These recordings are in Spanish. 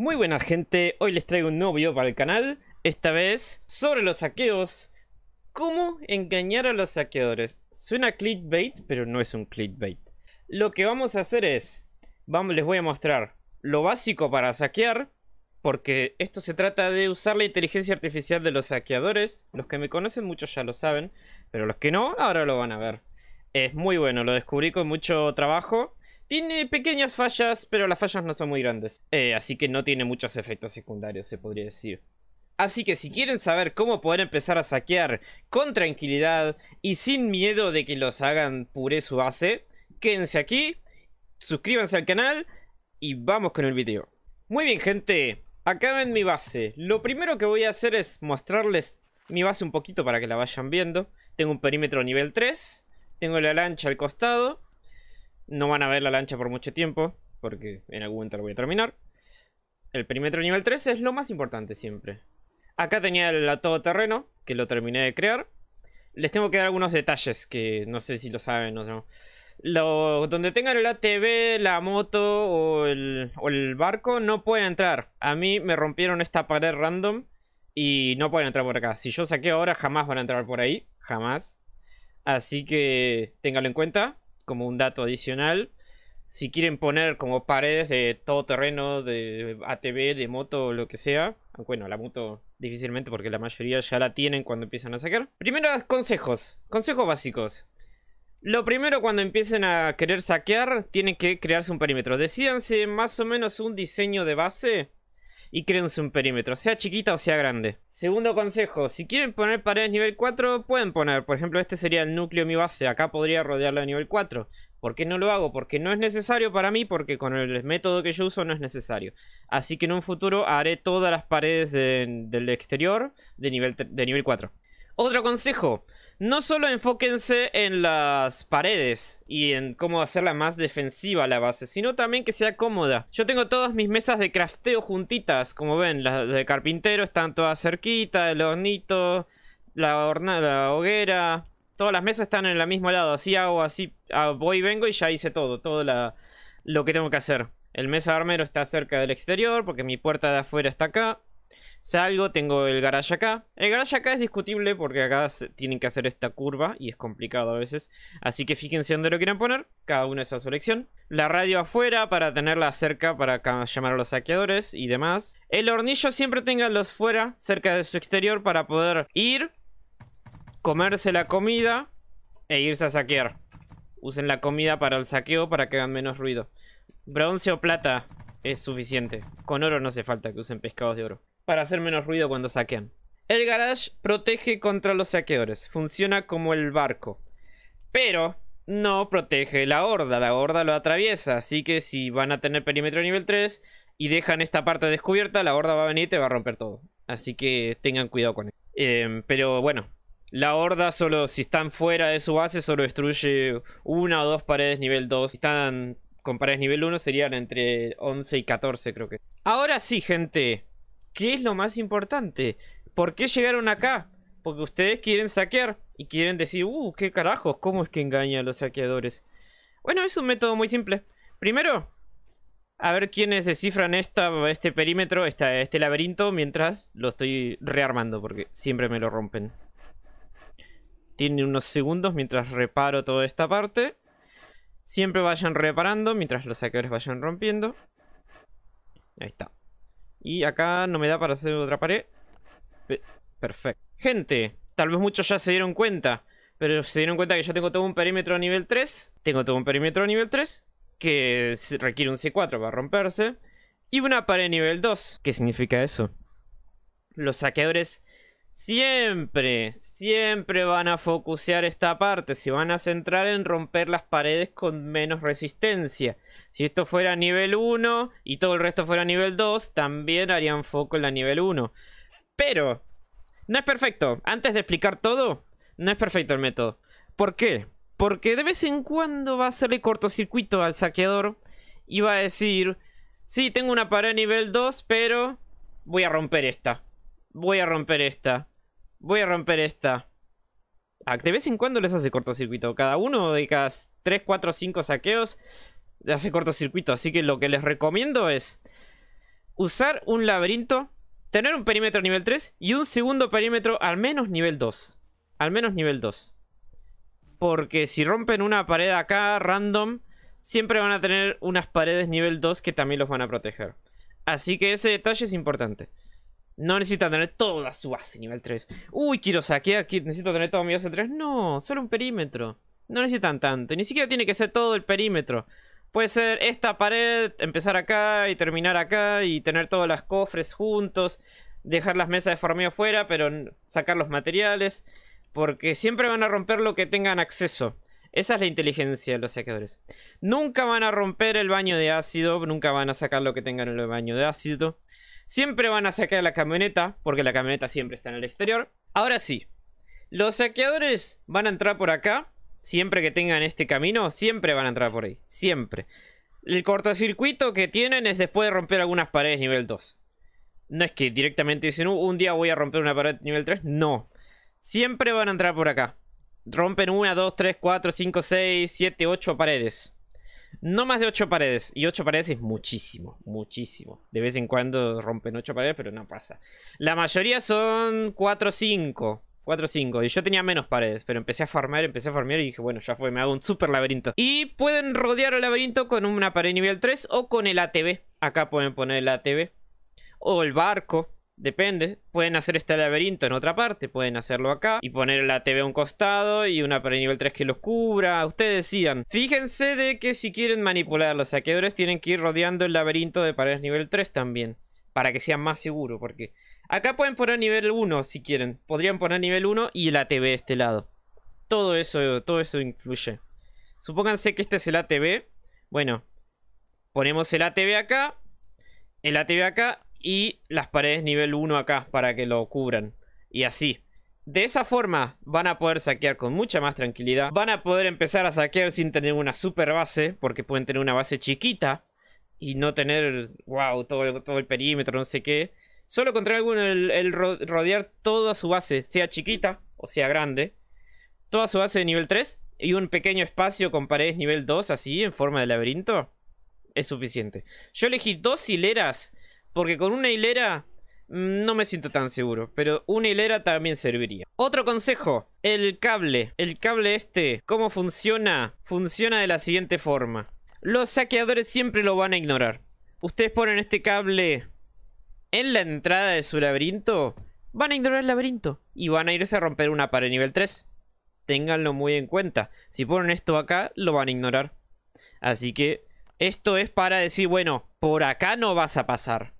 Muy buena gente, hoy les traigo un nuevo video para el canal, esta vez sobre los saqueos. ¿Cómo engañar a los saqueadores? Suena clickbait, pero no es un clickbait. Lo que vamos a hacer es, vamos, les voy a mostrar lo básico para saquear, porque esto se trata de usar la inteligencia artificial de los saqueadores. Los que me conocen muchos ya lo saben, pero los que no, ahora lo van a ver. Es muy bueno, lo descubrí con mucho trabajo tiene pequeñas fallas, pero las fallas no son muy grandes. Eh, así que no tiene muchos efectos secundarios, se podría decir. Así que si quieren saber cómo poder empezar a saquear con tranquilidad y sin miedo de que los hagan puré su base, quédense aquí, suscríbanse al canal y vamos con el video. Muy bien gente, acá ven mi base. Lo primero que voy a hacer es mostrarles mi base un poquito para que la vayan viendo. Tengo un perímetro nivel 3, tengo la lancha al costado no van a ver la lancha por mucho tiempo, porque en algún momento voy a terminar. El perímetro nivel 3 es lo más importante siempre. Acá tenía el todoterreno, que lo terminé de crear. Les tengo que dar algunos detalles que no sé si lo saben o no. donde tengan el ATV, la moto o el, o el barco no puede entrar. A mí me rompieron esta pared random y no pueden entrar por acá. Si yo saqué ahora jamás van a entrar por ahí. Jamás. Así que ténganlo en cuenta como un dato adicional. Si quieren poner como paredes de todo terreno, de ATV, de moto, lo que sea. Ah, bueno, la moto difícilmente porque la mayoría ya la tienen cuando empiezan a saquear. Primero, consejos. Consejos básicos. Lo primero cuando empiecen a querer saquear, tienen que crearse un perímetro. Decídanse más o menos un diseño de base y créense un perímetro, sea chiquita o sea grande. Segundo consejo, si quieren poner paredes nivel 4, pueden poner. Por ejemplo, este sería el núcleo de mi base, acá podría rodearla de nivel 4. ¿Por qué no lo hago? Porque no es necesario para mí, porque con el método que yo uso no es necesario. Así que en un futuro haré todas las paredes del exterior de nivel, de nivel 4. Otro consejo, no solo enfóquense en las paredes y en cómo hacerla más defensiva la base, sino también que sea cómoda. Yo tengo todas mis mesas de crafteo juntitas, como ven, las de carpintero están todas cerquita, el hornito, la, hoguera, todas las mesas están en el mismo lado, así hago, así ah, voy y vengo y ya hice todo, todo lo que tengo que hacer. El mesa armero está cerca del exterior porque mi puerta de afuera está acá. Salgo, tengo el garage acá. El garage acá es discutible porque acá tienen que hacer esta curva y es complicado a veces. Así que fíjense dónde lo quieran poner. Cada uno es a su elección. La radio afuera para tenerla cerca para llamar a los saqueadores y demás. El hornillo siempre tengan los fuera, cerca de su exterior para poder ir, comerse la comida e irse a saquear. Usen la comida para el saqueo para que hagan menos ruido. Bronce o plata es suficiente. Con oro no hace falta que usen pescados de oro para hacer menos ruido cuando saquean. El garage protege contra los saqueadores, funciona como el barco. Pero no protege la horda, la horda lo atraviesa, así que si van a tener perímetro nivel 3 y dejan esta parte descubierta, la horda va a venir y te va a romper todo. Así que tengan cuidado con eso. Em, pero bueno, la horda solo, si están fuera de su base, solo destruye una o dos paredes nivel 2. Si están con paredes nivel 1 serían entre 11 y 14 creo que. Ahora sí, gente. ¿Qué es lo más importante? ¿Por qué llegaron acá? Porque ustedes quieren saquear y quieren decir, uh, qué carajos, ¿cómo es que engañan a los saqueadores? Bueno, es un método muy simple. Primero, a ver quiénes descifran este perímetro, este laberinto, mientras lo estoy rearmando, porque siempre me lo rompen. Tienen unos segundos mientras reparo toda esta parte. Siempre vayan reparando mientras los saqueadores vayan rompiendo. Ahí está. Y acá no me da para hacer otra pared. Perfecto. Gente, tal vez muchos ya se dieron cuenta. Pero se dieron cuenta que yo tengo todo un perímetro a nivel 3. Tengo todo un perímetro a nivel 3. Que requiere un C4 para romperse. Y una pared nivel 2. ¿Qué significa eso? Los saqueadores Siempre, siempre van a focusear esta parte, se van a centrar en romper las paredes con menos resistencia. Si esto fuera nivel 1 y todo el resto fuera nivel 2, también harían foco en la nivel 1. Pero, no es perfecto. Antes de explicar todo, no es perfecto el método. ¿Por qué? Porque de vez en cuando va a hacerle cortocircuito al saqueador y va a decir, sí, tengo una pared nivel 2, pero voy a romper esta Voy a romper esta. Voy a romper esta. Ah, de vez en cuando les hace cortocircuito. Cada uno de cada 3, 4, 5 saqueos hace cortocircuito. Así que lo que les recomiendo es usar un laberinto, tener un perímetro nivel 3 y un segundo perímetro al menos nivel 2. Al menos nivel 2. Porque si rompen una pared acá random, siempre van a tener unas paredes nivel 2 que también los van a proteger. Así que ese detalle es importante. No necesitan tener toda su base nivel 3. Uy, quiero saquear, necesito tener todo mi base 3. No, solo un perímetro. No necesitan tanto. Ni siquiera tiene que ser todo el perímetro. Puede ser esta pared, empezar acá y terminar acá y tener todos los cofres juntos. Dejar las mesas de formeo fuera, pero sacar los materiales. Porque siempre van a romper lo que tengan acceso. Esa es la inteligencia de los saqueadores. Nunca van a romper el baño de ácido, nunca van a sacar lo que tengan en el baño de ácido. Siempre van a saquear la camioneta, porque la camioneta siempre está en el exterior. Ahora sí, los saqueadores van a entrar por acá. Siempre que tengan este camino, siempre van a entrar por ahí. Siempre. El cortocircuito que tienen es después de romper algunas paredes nivel 2. No es que directamente dicen, uh, un día voy a romper una pared nivel 3. No. Siempre van a entrar por acá. Rompen 1, 2, 3, 4, 5, 6, 7, 8 paredes. No más de 8 paredes. Y 8 paredes es muchísimo, muchísimo. De vez en cuando rompen 8 paredes, pero no pasa. La mayoría son 4 o 5. 4 o 5. Y yo tenía menos paredes, pero empecé a farmear, empecé a farmear y dije, bueno, ya fue, me hago un super laberinto. Y pueden rodear el laberinto con una pared nivel 3 o con el ATV. Acá pueden poner el ATV. O el barco. Depende. Pueden hacer este laberinto en otra parte. Pueden hacerlo acá. Y poner la TV a un costado y una pared nivel 3 que los cubra. Ustedes decidan. Fíjense de que si quieren manipular los saqueadores tienen que ir rodeando el laberinto de paredes nivel 3 también. Para que sea más seguro. Porque acá pueden poner nivel 1 si quieren. Podrían poner nivel 1 y el ATV este lado. Todo eso, todo eso influye. Supónganse que este es el ATV. Bueno, ponemos el ATV acá. El ATV acá y las paredes nivel 1 acá para que lo cubran. Y así. De esa forma van a poder saquear con mucha más tranquilidad. Van a poder empezar a saquear sin tener una super base. Porque pueden tener una base chiquita. Y no tener, wow, todo, todo el perímetro, no sé qué. Solo contra alguno el, el rodear toda su base. Sea chiquita o sea grande. Toda su base de nivel 3. Y un pequeño espacio con paredes nivel 2 así en forma de laberinto. Es suficiente. Yo elegí dos hileras porque con una hilera mm, no me siento tan seguro, pero una hilera también serviría. Otro consejo, el cable. El cable este, ¿cómo funciona? Funciona de la siguiente forma. Los saqueadores siempre lo van a ignorar. Ustedes ponen este cable en la entrada de su laberinto, van a ignorar el laberinto y van a irse a romper una pared nivel 3. Ténganlo muy en cuenta. Si ponen esto acá, lo van a ignorar. Así que esto es para decir, bueno, por acá no vas a pasar.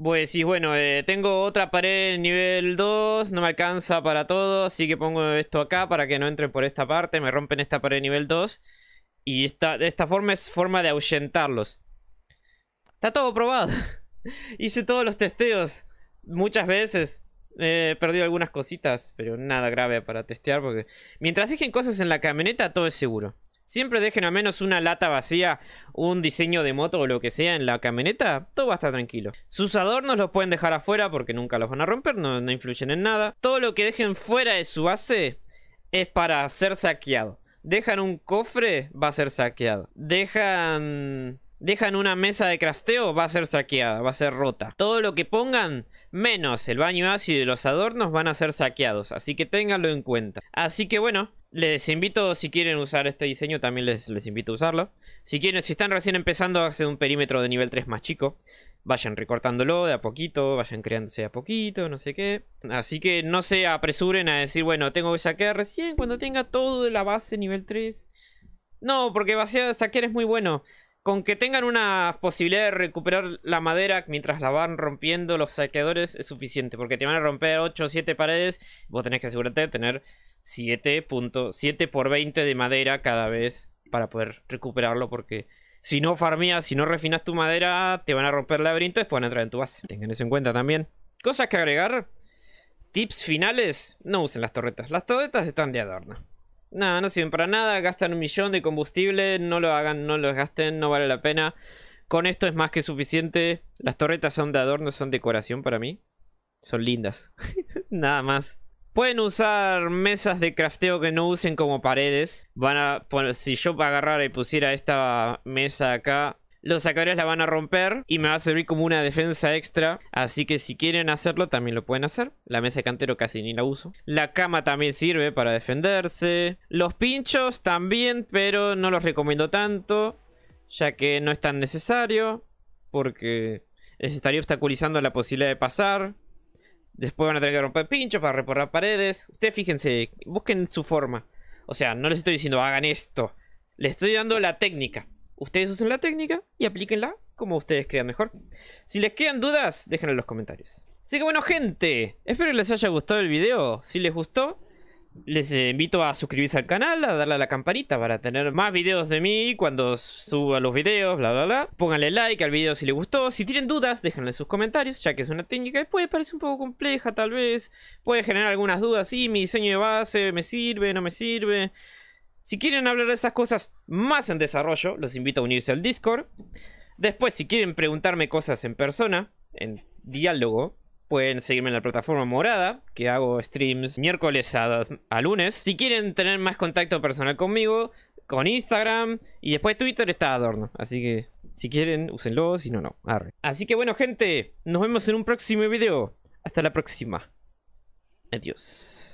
Pues sí, bueno, eh, tengo otra pared nivel 2, no me alcanza para todo, así que pongo esto acá para que no entre por esta parte, me rompen esta pared nivel 2. Y esta, esta forma es forma de ahuyentarlos. Está todo probado. Hice todos los testeos. Muchas veces. Eh, he perdido algunas cositas, pero nada grave para testear porque... Mientras dejen cosas en la camioneta, todo es seguro. Siempre dejen al menos una lata vacía, un diseño de moto o lo que sea en la camioneta, todo va a estar tranquilo. Sus adornos los pueden dejar afuera porque nunca los van a romper, no, influyen en nada. Todo lo que dejen fuera de su base es para ser saqueado. Dejan un cofre, va a ser saqueado. Dejan... Dejan una mesa de crafteo, va a ser saqueada, va a ser rota. Todo lo que pongan menos el baño ácido y los adornos van a ser saqueados, así que ténganlo en cuenta. Así que bueno, les invito, si quieren usar este diseño, también les, invito a usarlo. Si quieren, si están recién empezando, a hacer un perímetro de nivel 3 más chico. Vayan recortándolo de a poquito, vayan creándose a poquito, no sé qué. Así que no se apresuren a decir, bueno, tengo que saquear recién cuando tenga todo de la base nivel 3. No, porque saquear es muy bueno. Con que tengan una posibilidad de recuperar la madera mientras la van rompiendo los saqueadores es suficiente. Porque te van a romper 8 o 7 paredes. Vos tenés que asegurarte de tener 7.7 por 20 de madera cada vez para poder recuperarlo. Porque si no farmeas, si no refinas tu madera, te van a romper el laberinto y después van a entrar en tu base. Tengan eso en cuenta también. Cosas que agregar. Tips finales. No usen las torretas. Las torretas están de adorno. No, no sirven para nada, gastan un millón de combustible, no lo hagan, no los gasten, no vale la pena. Con esto es más que suficiente. Las torretas son de adorno, son decoración para mí. Son lindas. nada más. Pueden usar mesas de crafteo que no usen como paredes. Van a, si yo agarrar y pusiera esta mesa acá, los sacadores la van a romper y me va a servir como una defensa extra. Así que si quieren hacerlo, también lo pueden hacer. La mesa de cantero casi ni la uso. La cama también sirve para defenderse. Los pinchos también, pero no los recomiendo tanto. Ya que no es tan necesario. Porque les estaría obstaculizando la posibilidad de pasar. Después van a tener que romper pinchos para reporrar paredes. Ustedes fíjense, busquen su forma. O sea, no les estoy diciendo hagan esto. Les estoy dando la técnica. Ustedes usen la técnica y aplíquenla como ustedes crean mejor. Si les quedan dudas, déjenlo en los comentarios. Así que bueno gente, espero les haya gustado el video. Si les gustó, les invito a suscribirse al canal, a darle a la campanita para tener más videos de mí cuando suba los videos, bla bla bla. Pónganle like al video si les gustó. Si tienen dudas, déjenlo en sus comentarios, ya que es una técnica que puede parecer un poco compleja tal vez. Puede generar algunas dudas, si mi diseño de base me sirve, no me sirve. Si quieren hablar de esas cosas más en desarrollo, los invito a unirse al Discord. Después, si quieren preguntarme cosas en persona, en diálogo, pueden seguirme en la plataforma morada, que hago streams miércoles a, lunes. Si quieren tener más contacto personal conmigo, con Instagram y después Twitter está adorno. Así que si quieren, úsenlo, si no, no. Arre. Así que bueno, gente, nos vemos en un próximo video. Hasta la próxima. Adiós.